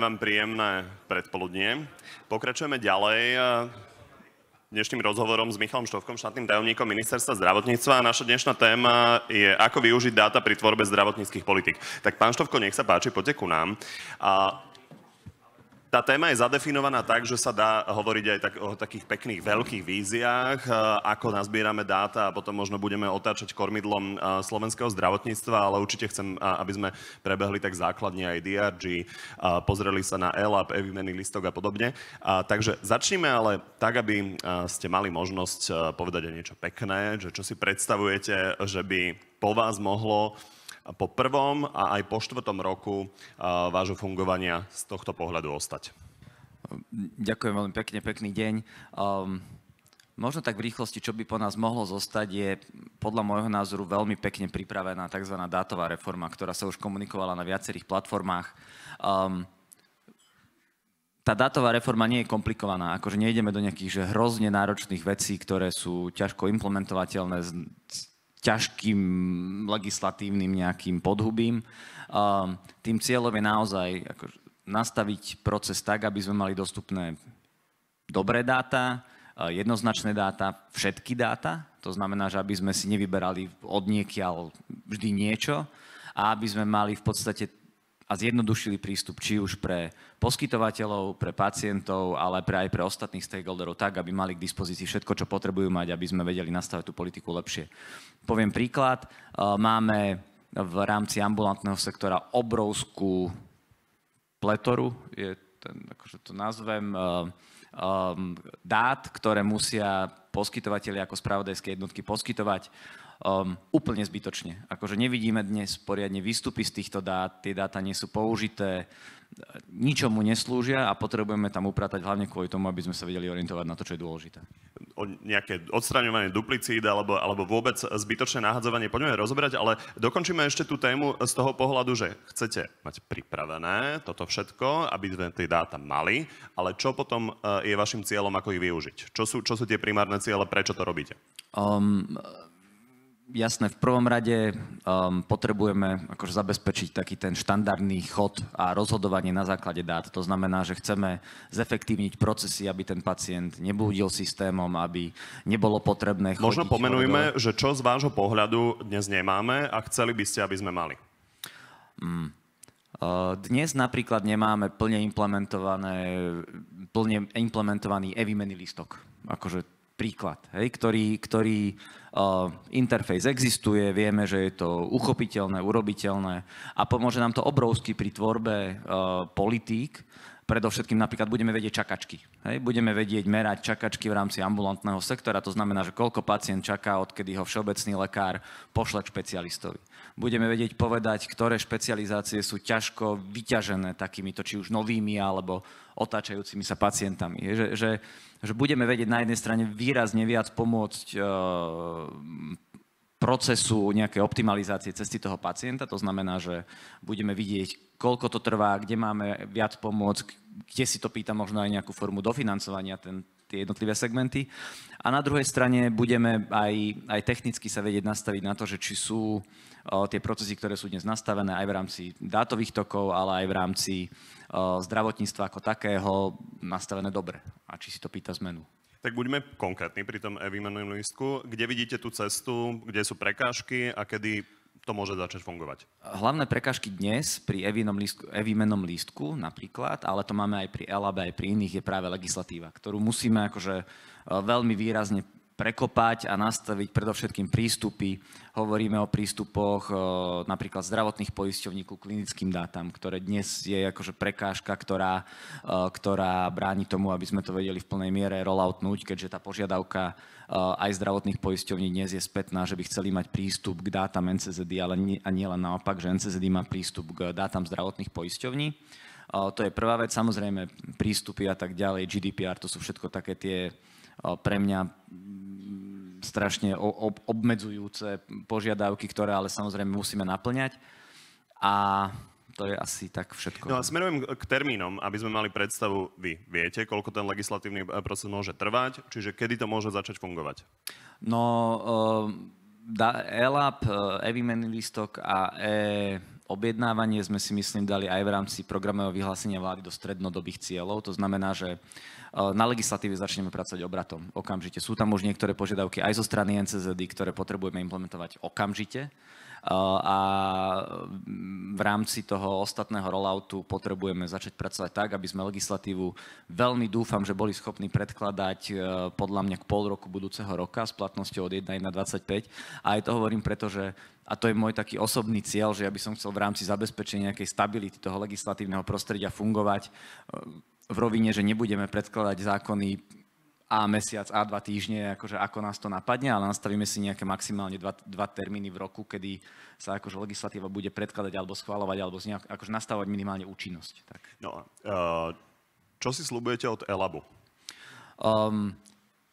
Prajem vám príjemné predpoludnie. Pokračujeme ďalej e, dnešným rozhovorom s Michalom Štovkom, štátnym tajomníkom ministerstva zdravotníctva. A naša dnešná téma je, ako využiť dáta pri tvorbe zdravotníckých politik. Tak pán Štovko, nech sa páči, poďte ku nám. A tá téma je zadefinovaná tak, že sa dá hovoriť aj tak, o takých pekných veľkých víziách, e, ako nazbierame dáta a potom možno budeme otáčať kormidlom e, slovenského zdravotníctva, ale určite chcem, aby sme prebehli tak základne aj DRG, e, pozreli sa na ELAP, e listok a podobne. Takže začnime ale tak, aby ste mali možnosť povedať aj niečo pekné, že čo si predstavujete, že by po vás mohlo po prvom a aj po štvrtom roku vášho fungovania z tohto pohľadu ostať. Ďakujem veľmi pekne, pekný deň. Um, možno tak v rýchlosti, čo by po nás mohlo zostať, je podľa môjho názoru veľmi pekne pripravená tzv. dátová reforma, ktorá sa už komunikovala na viacerých platformách. Um, tá dátová reforma nie je komplikovaná, akože nejdeme do nejakých že hrozne náročných vecí, ktoré sú ťažko implementovateľné s ťažkým legislatívnym nejakým podhubím. Ehm, tým cieľom je naozaj ako nastaviť proces tak, aby sme mali dostupné dobré dáta, e, jednoznačné dáta, všetky dáta. To znamená, že aby sme si nevyberali od niekiaľ vždy niečo a aby sme mali v podstate a zjednodušili prístup či už pre poskytovateľov, pre pacientov, ale pre aj pre ostatných stakeholderov tak, aby mali k dispozícii všetko, čo potrebujú mať, aby sme vedeli nastaviť tú politiku lepšie. Poviem príklad. E, máme v rámci ambulantného sektora obrovskú pletoru, je ten, akože to nazvem, e, e, dát, ktoré musia poskytovateľi ako spravodajské jednotky poskytovať um, úplne zbytočne. Akože nevidíme dnes poriadne výstupy z týchto dát, tie dáta nie sú použité, ničomu neslúžia a potrebujeme tam upratať hlavne kvôli tomu, aby sme sa vedeli orientovať na to, čo je dôležité. O nejaké odstraňovanie duplicít alebo, alebo vôbec zbytočné nahadzovanie poďme rozobrať, ale dokončíme ešte tú tému z toho pohľadu, že chcete mať pripravené toto všetko, aby sme tie dáta mali, ale čo potom e, je vašim cieľom, ako ich využiť? Čo sú, čo sú tie primárne ciele, prečo to robíte? Um, jasné, v prvom rade um, potrebujeme akože zabezpečiť taký ten štandardný chod a rozhodovanie na základe dát. To znamená, že chceme zefektívniť procesy, aby ten pacient nebudil systémom, aby nebolo potrebné chodiť. Možno pomenujme, že čo z vášho pohľadu dnes nemáme a chceli by ste, aby sme mali. Mm. Uh, dnes napríklad nemáme plne, implementované, plne implementovaný e-výmenný listok. Akože príklad, hej, ktorý, ktorý uh, interfejs existuje, vieme, že je to uchopiteľné, urobiteľné a pomôže nám to obrovsky pri tvorbe uh, politík predovšetkým napríklad budeme vedieť čakačky. Hej? Budeme vedieť merať čakačky v rámci ambulantného sektora, to znamená, že koľko pacient čaká, odkedy ho všeobecný lekár pošle k špecialistovi. Budeme vedieť povedať, ktoré špecializácie sú ťažko vyťažené takýmito, či už novými alebo otáčajúcimi sa pacientami. Je, že, že, že budeme vedieť na jednej strane výrazne viac pomôcť e, procesu nejakej optimalizácie cesty toho pacienta. To znamená, že budeme vidieť, koľko to trvá, kde máme viac pomôcť, kde si to pýta možno aj nejakú formu dofinancovania ten, tie jednotlivé segmenty. A na druhej strane budeme aj, aj technicky sa vedieť nastaviť na to, že či sú o, tie procesy, ktoré sú dnes nastavené aj v rámci dátových tokov, ale aj v rámci o, zdravotníctva ako takého, nastavené dobre. A či si to pýta zmenu. Tak buďme konkrétni pri tom e-výmennom listku. Kde vidíte tú cestu, kde sú prekážky a kedy to môže začať fungovať? Hlavné prekažky dnes pri e-výmenom lístku, napríklad, ale to máme aj pri ELAB, aj pri iných, je práve legislatíva, ktorú musíme akože e, veľmi výrazne prekopať a nastaviť predovšetkým prístupy. Hovoríme o prístupoch e, napríklad zdravotných poisťovní ku klinickým dátam, ktoré dnes je akože prekážka, ktorá, e, ktorá bráni tomu, aby sme to vedeli v plnej miere rolloutnúť, keďže tá požiadavka e, aj zdravotných poisťovní dnes je spätná, že by chceli mať prístup k dátam NCZD, ale nie, a nie len naopak, že NCZD má prístup k dátam zdravotných poisťovní. To je prvá vec, samozrejme prístupy a tak ďalej, GDPR, to sú všetko také tie pre mňa strašne ob- obmedzujúce požiadavky, ktoré ale samozrejme musíme naplňať. A to je asi tak všetko. No a smerujem k termínom, aby sme mali predstavu, vy viete, koľko ten legislatívny eh, proces môže trvať, čiže kedy to môže začať fungovať? No, uh, da, ELAP, e eh, listok a e objednávanie sme si myslím dali aj v rámci programového vyhlásenia vlády do strednodobých cieľov. To znamená, že e, na legislatíve začneme pracovať obratom okamžite. Sú tam už niektoré požiadavky aj zo strany NCZD, ktoré potrebujeme implementovať okamžite a v rámci toho ostatného rolloutu potrebujeme začať pracovať tak, aby sme legislatívu veľmi dúfam, že boli schopní predkladať e, podľa mňa k pol roku budúceho roka s platnosťou od 1 na 25. A aj to hovorím preto, že a to je môj taký osobný cieľ, že ja by som chcel v rámci zabezpečenia nejakej stability toho legislatívneho prostredia fungovať e, v rovine, že nebudeme predkladať zákony a mesiac, a dva týždne, akože ako nás to napadne, ale nastavíme si nejaké maximálne dva, dva termíny v roku, kedy sa akože legislatíva bude predkladať alebo schváľovať, alebo nejak, akože nastavovať minimálne účinnosť. Tak. No, uh, čo si slubujete od ELABu? Um,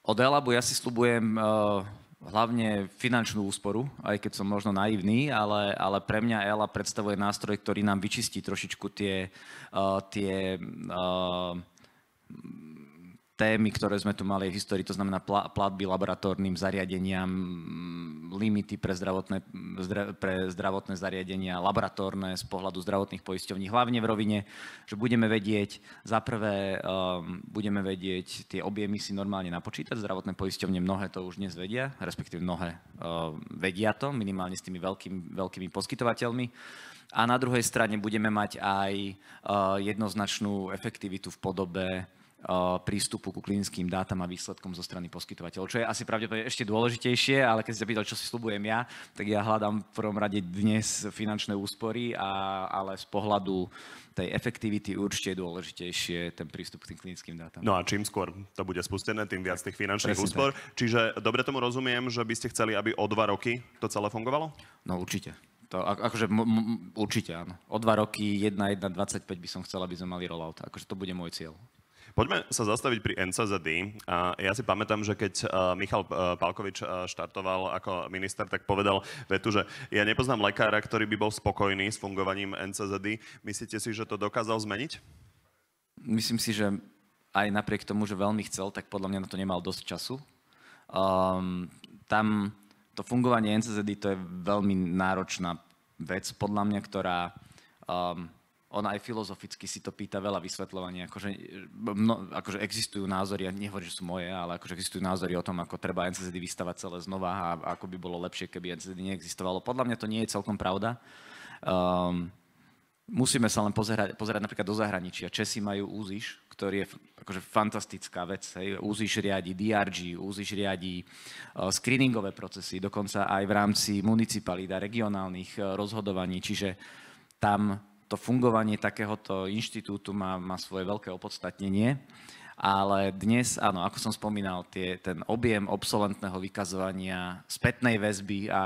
od ELABu ja si slubujem uh, hlavne finančnú úsporu, aj keď som možno naivný, ale, ale pre mňa ELA predstavuje nástroj, ktorý nám vyčistí trošičku tie, uh, tie uh, témy, ktoré sme tu mali v histórii, to znamená platby laboratórnym zariadeniam, limity pre zdravotné, pre zdravotné zariadenia, laboratórne z pohľadu zdravotných poisťovní, hlavne v rovine, že budeme vedieť, za prvé um, budeme vedieť tie objemy si normálne napočítať, zdravotné poisťovne mnohé to už dnes vedia, respektíve mnohé um, vedia to, minimálne s tými veľkým, veľkými poskytovateľmi. A na druhej strane budeme mať aj uh, jednoznačnú efektivitu v podobe Eh, prístupu ku klinickým dátam a výsledkom zo strany poskytovateľov, čo je asi pravdepodobne ešte dôležitejšie, ale keď ste pýtal, čo si slúbujem ja, tak ja hľadám v prvom rade dnes finančné úspory, a, ale z pohľadu tej efektivity určite je dôležitejšie ten prístup k tým klinickým dátam. No a čím skôr to bude spustené, tým viac tých finančných Presne úspor. Tak. Čiže dobre tomu rozumiem, že by ste chceli, aby o dva roky to celé fungovalo? No určite. To, akože m- m- určite áno. O dva roky, 1.1.25 by som chcel, aby sme mali rollout. Akože to bude môj cieľ. Poďme sa zastaviť pri NCZD. Ja si pamätám, že keď e, Michal e, Palkovič e, štartoval ako minister, tak povedal vetu, že ja nepoznám lekára, ktorý by bol spokojný s fungovaním NCZD. Myslíte si, že to dokázal zmeniť? Myslím si, že aj napriek tomu, že veľmi chcel, tak podľa mňa na to nemal dosť času. Um, tam to fungovanie NCZD to je veľmi náročná vec, podľa mňa, ktorá um, ona aj filozoficky si to pýta veľa vysvetľovaní. Akože, no, akože existujú názory, ja nehovorím, že sú moje, ale akože existujú názory o tom, ako treba NCZD vystavať celé znova a ako by bolo lepšie, keby NCZD neexistovalo. Podľa mňa to nie je celkom pravda. Um, musíme sa len pozerať, pozerať napríklad do zahraničia. Česi majú úziš, ktorý je akože fantastická vec. Hej. Úziš riadi DRG, úziš riadi uh, screeningové procesy, dokonca aj v rámci municipalít a regionálnych uh, rozhodovaní. Čiže tam to fungovanie takéhoto inštitútu má, má svoje veľké opodstatnenie, ale dnes, áno, ako som spomínal, tie, ten objem obsolentného vykazovania spätnej väzby a, a,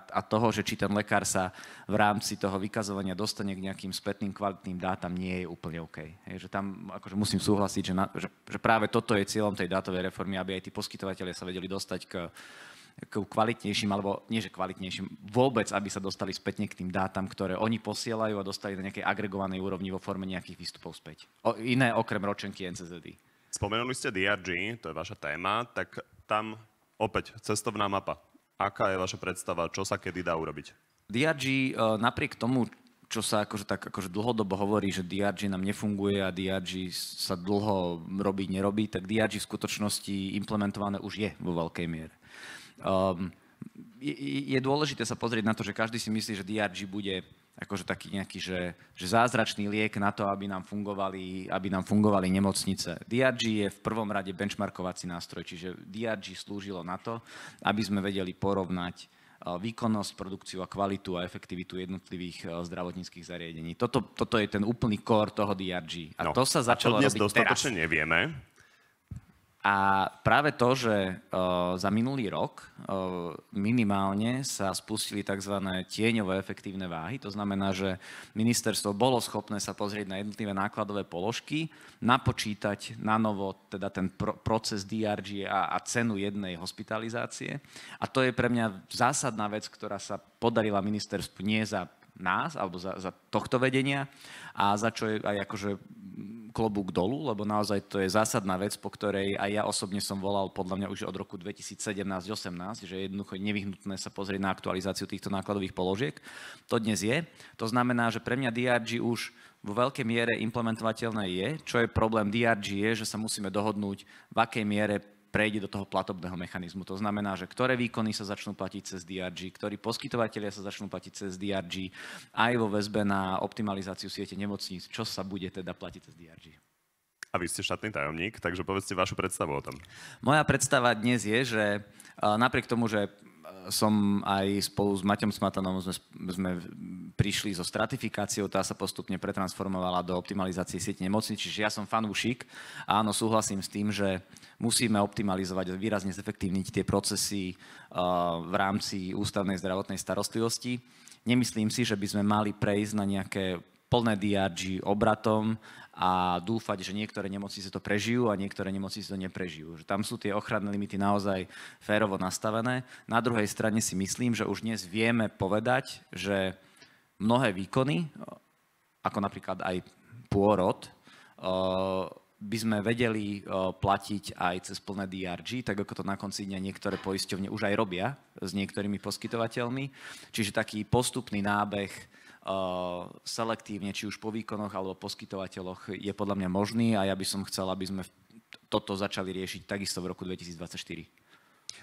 a toho, že či ten lekár sa v rámci toho vykazovania dostane k nejakým spätným kvalitným dátam, nie je úplne OK. Hej, že tam akože musím súhlasiť, že, na, že, že práve toto je cieľom tej dátovej reformy, aby aj tí poskytovateľe sa vedeli dostať k k kvalitnejším, alebo nie že kvalitnejším, vôbec, aby sa dostali spätne k tým dátam, ktoré oni posielajú a dostali na nejakej agregovanej úrovni vo forme nejakých výstupov späť. O, iné okrem ročenky NCZD. Spomenuli ste DRG, to je vaša téma, tak tam opäť cestovná mapa. Aká je vaša predstava, čo sa kedy dá urobiť? DRG e, napriek tomu, čo sa akože tak akože dlhodobo hovorí, že DRG nám nefunguje a DRG sa dlho robí, nerobí, tak DRG v skutočnosti implementované už je vo veľkej miere um, je, je dôležité sa pozrieť na to, že každý si myslí, že DRG bude akože taký nejaký, že, že zázračný liek na to, aby nám, fungovali, aby nám fungovali nemocnice. DRG je v prvom rade benchmarkovací nástroj, čiže DRG slúžilo na to, aby sme vedeli porovnať e, výkonnosť, produkciu a kvalitu a efektivitu jednotlivých e, zdravotníckých zariadení. Toto, toto je ten úplný kór toho DRG. A no, to sa začalo a to dnes robiť dostatočne teraz. nevieme, a práve to, že za minulý rok minimálne sa spustili tzv. tieňové efektívne váhy, to znamená, že ministerstvo bolo schopné sa pozrieť na jednotlivé nákladové položky, napočítať na novo teda ten proces DRG a, a cenu jednej hospitalizácie. A to je pre mňa zásadná vec, ktorá sa podarila ministerstvu nie za nás, alebo za, za tohto vedenia a za čo je aj akože klobúk dolu, lebo naozaj to je zásadná vec, po ktorej aj ja osobne som volal podľa mňa už od roku 2017-18, že je jednoducho nevyhnutné sa pozrieť na aktualizáciu týchto nákladových položiek. To dnes je. To znamená, že pre mňa DRG už vo veľkej miere implementovateľné je. Čo je problém DRG je, že sa musíme dohodnúť, v akej miere prejde do toho platobného mechanizmu. To znamená, že ktoré výkony sa začnú platiť cez DRG, ktorí poskytovateľia sa začnú platiť cez DRG, aj vo väzbe na optimalizáciu siete nemocníc, čo sa bude teda platiť cez DRG. A vy ste štátny tajomník, takže povedzte vašu predstavu o tom. Moja predstava dnes je, že napriek tomu, že som aj spolu s Maťom Smatanom sme, sme prišli so stratifikáciou, tá sa postupne pretransformovala do optimalizácie siete nemocníc, čiže ja som fanúšik a áno, súhlasím s tým, že musíme optimalizovať, výrazne zefektívniť tie procesy uh, v rámci ústavnej zdravotnej starostlivosti. Nemyslím si, že by sme mali prejsť na nejaké plné DRG obratom a dúfať, že niektoré nemoci sa to prežijú a niektoré nemocnice to neprežijú. Že tam sú tie ochranné limity naozaj férovo nastavené. Na druhej strane si myslím, že už dnes vieme povedať, že mnohé výkony, ako napríklad aj pôrod, eh, by sme vedeli eh, platiť aj cez plné DRG, tak ako to na konci dňa niektoré poisťovne už aj robia s niektorými poskytovateľmi. Čiže taký postupný nábeh selektívne, či už po výkonoch alebo poskytovateľoch, je podľa mňa možný a ja by som chcel, aby sme toto začali riešiť takisto v roku 2024.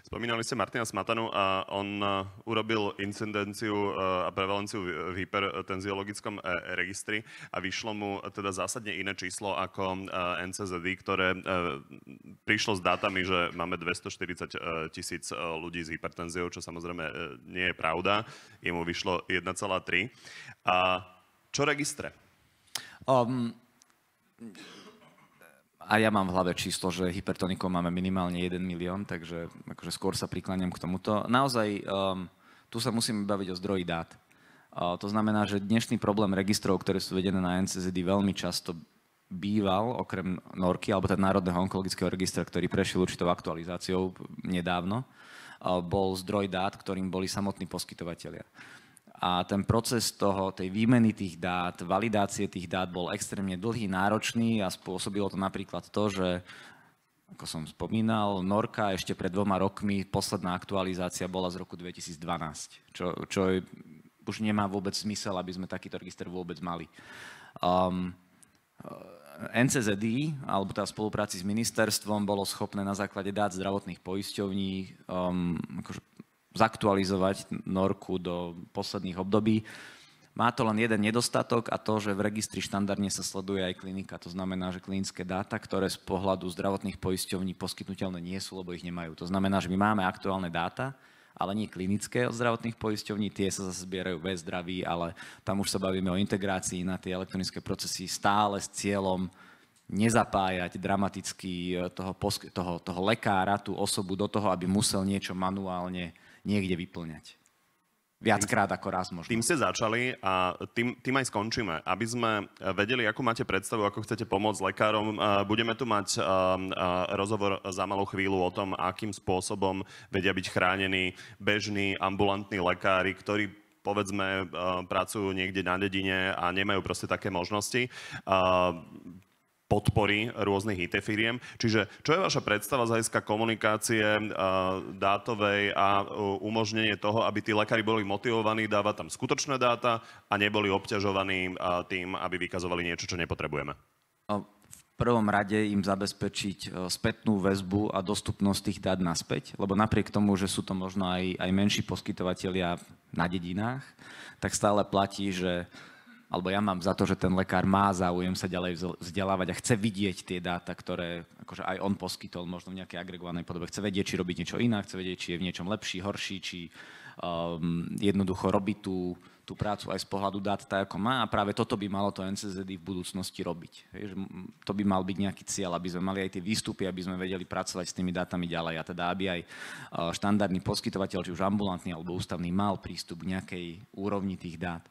Spomínali ste Martina Smatanu a on e, urobil incidenciu e, a prevalenciu v hypertenziologickom e, registri a vyšlo mu teda zásadne iné číslo ako NCZD, ktoré prišlo s dátami, že máme 240 tisíc ľudí s hypertenziou, čo samozrejme nie je pravda. Jemu vyšlo 1,3. A čo registre? Um, a ja mám v hlave číslo, že hypertonikov máme minimálne 1 milión, takže akože skôr sa prikláňam k tomuto. Naozaj, um, tu sa musíme baviť o zdroji dát. Uh, to znamená, že dnešný problém registrov, ktoré sú vedené na NCZD, veľmi často býval, okrem NORKY, alebo teda Národného onkologického registra, ktorý prešiel určitou aktualizáciou nedávno, uh, bol zdroj dát, ktorým boli samotní poskytovateľia a ten proces toho, tej výmeny tých dát, validácie tých dát bol extrémne dlhý, náročný a spôsobilo to napríklad to, že ako som spomínal, Norka ešte pred dvoma rokmi, posledná aktualizácia bola z roku 2012, čo, čo je, už nemá vôbec zmysel, aby sme takýto register vôbec mali. Um, NCZD, alebo tá spolupráci s ministerstvom, bolo schopné na základe dát zdravotných poisťovní um, akože zaktualizovať norku do posledných období. Má to len jeden nedostatok a to, že v registri štandardne sa sleduje aj klinika. To znamená, že klinické dáta, ktoré z pohľadu zdravotných poisťovní poskytnutelné nie sú, lebo ich nemajú. To znamená, že my máme aktuálne dáta, ale nie klinické od zdravotných poisťovní, tie sa zase zbierajú bez zdraví, ale tam už sa bavíme o integrácii na tie elektronické procesy stále s cieľom nezapájať dramaticky eh, toho, toho, toho lekára, tú osobu do toho, aby musel niečo manuálne niekde vyplňať. Viackrát ako raz možno. Tým ste začali a tým, tým aj skončíme. Aby sme vedeli, akú máte predstavu, ako chcete pomôcť lekárom, budeme tu mať rozhovor za malú chvíľu o tom, akým spôsobom vedia byť chránení bežní ambulantní lekári, ktorí povedzme, pracujú niekde na dedine a nemajú proste také možnosti podpory rôznych IT firiem. Čiže čo je vaša predstava z hľadiska komunikácie eh, dátovej a eh, umožnenie toho, aby tí lekári boli motivovaní dávať tam skutočné dáta a neboli obťažovaní eh, tým, aby vykazovali niečo, čo nepotrebujeme? No, v prvom rade im zabezpečiť spätnú väzbu a dostupnosť tých dát naspäť, lebo napriek tomu, že sú to možno aj, aj menší poskytovateľia na dedinách, tak stále platí, že alebo ja mám za to, že ten lekár má záujem sa ďalej vzdelávať a chce vidieť tie dáta, ktoré akože aj on poskytol možno v nejakej agregovanej podobe. Chce vedieť, či robiť niečo iné, chce vedieť, či je v niečom lepší, horší, či um, jednoducho robiť tú tú prácu aj z pohľadu dát tak, ako má a práve toto by malo to NCZD v budúcnosti robiť. Hej, že to by mal byť nejaký cieľ, aby sme mali aj tie výstupy, aby sme vedeli pracovať s tými dátami ďalej a teda aby aj e, štandardný poskytovateľ, či už ambulantný alebo ústavný, mal prístup k nejakej úrovni tých dát.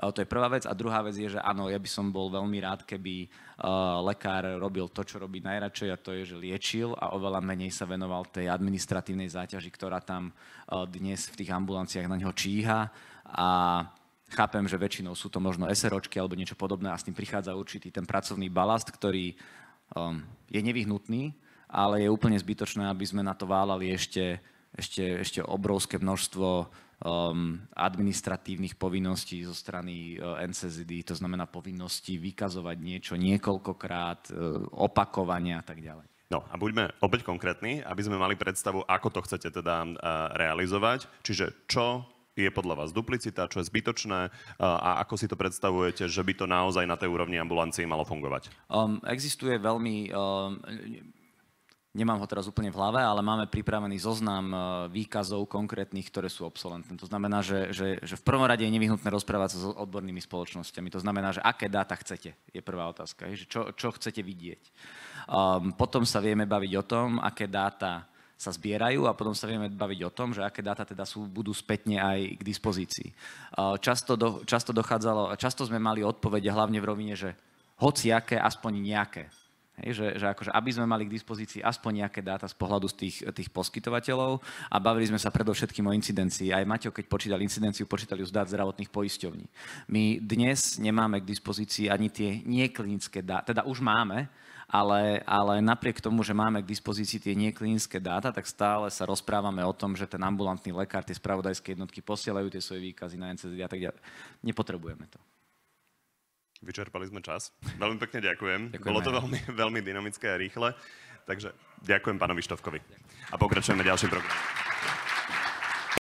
E, to je prvá vec. A druhá vec je, že áno, ja by som bol veľmi rád, keby uh, lekár robil to, čo robí najradšej, a to je, že liečil a oveľa menej sa venoval tej administratívnej záťaži, ktorá tam uh, dnes v tých ambulanciách na neho číha a chápem, že väčšinou sú to možno SROčky alebo niečo podobné a s tým prichádza určitý ten pracovný balast, ktorý um, je nevyhnutný, ale je úplne zbytočné, aby sme na to válali ešte, ešte, ešte obrovské množstvo um, administratívnych povinností zo strany uh, NCZD, to znamená povinnosti vykazovať niečo niekoľkokrát, uh, opakovania a tak ďalej. No a buďme opäť konkrétni, aby sme mali predstavu, ako to chcete teda uh, realizovať, čiže čo je podľa vás duplicita, čo je zbytočné a ako si to predstavujete, že by to naozaj na tej úrovni ambulancie malo fungovať? Um, existuje veľmi... Um, Nemám ho teraz úplne v hlave, ale máme pripravený zoznam uh, výkazov konkrétnych, ktoré sú obsolentné. To znamená, že, že, že v prvom rade je nevyhnutné rozprávať sa s odbornými spoločnosťami. To znamená, že aké dáta chcete, je prvá otázka. čo, čo chcete vidieť. Um, potom sa vieme baviť o tom, aké dáta sa zbierajú a potom sa vieme baviť o tom, že aké dáta teda sú, budú spätne aj k dispozícii. Často, do, často, dochádzalo, často sme mali odpovede hlavne v rovine, že hoci aké, aspoň nejaké. Hej, že, že akože, aby sme mali k dispozícii aspoň nejaké dáta z pohľadu z tých, tých poskytovateľov a bavili sme sa predovšetkým o incidencii. Aj Maťo, keď počítal incidenciu, počítali ju z dát zdravotných poisťovní. My dnes nemáme k dispozícii ani tie neklinické dáta, teda už máme, ale, ale napriek tomu, že máme k dispozícii tie neklinické dáta, tak stále sa rozprávame o tom, že ten ambulantný lekár, tie spravodajské jednotky posielajú tie svoje výkazy na NCZ. a tak ďalej. Nepotrebujeme to. Vyčerpali sme čas. Veľmi pekne ďakujem. ďakujem Bolo to veľmi, veľmi dynamické a rýchle. Takže ďakujem pánovi Štovkovi. A pokračujeme ďalším programom.